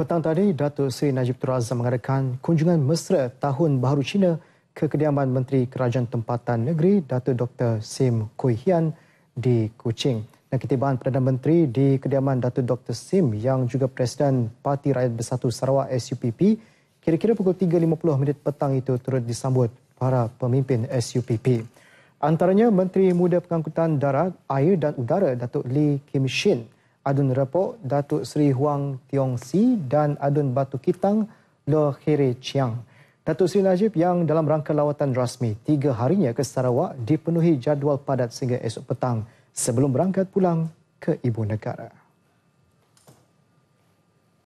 Petang tadi, Datuk Seri Najib Razak mengadakan kunjungan mesra tahun baru Cina ke kediaman Menteri Kerajaan Tempatan Negeri Datuk Dr. Sim Kui Hian di Kuching. Dan ketibaan Perdana Menteri di kediaman Datuk Dr. Sim yang juga Presiden Parti Rakyat Bersatu Sarawak SUPP kira-kira pukul 3.50 minit petang itu turut disambut para pemimpin SUPP. Antaranya Menteri Muda Pengangkutan Darat, Air dan Udara Datuk Lee Kim Shin. Adun Repok, Datuk Seri Huang Tiong Si dan Adun Batu Kitang, Lo Khere Chiang. Datuk Seri Najib yang dalam rangka lawatan rasmi tiga harinya ke Sarawak dipenuhi jadual padat sehingga esok petang sebelum berangkat pulang ke Ibu Negara.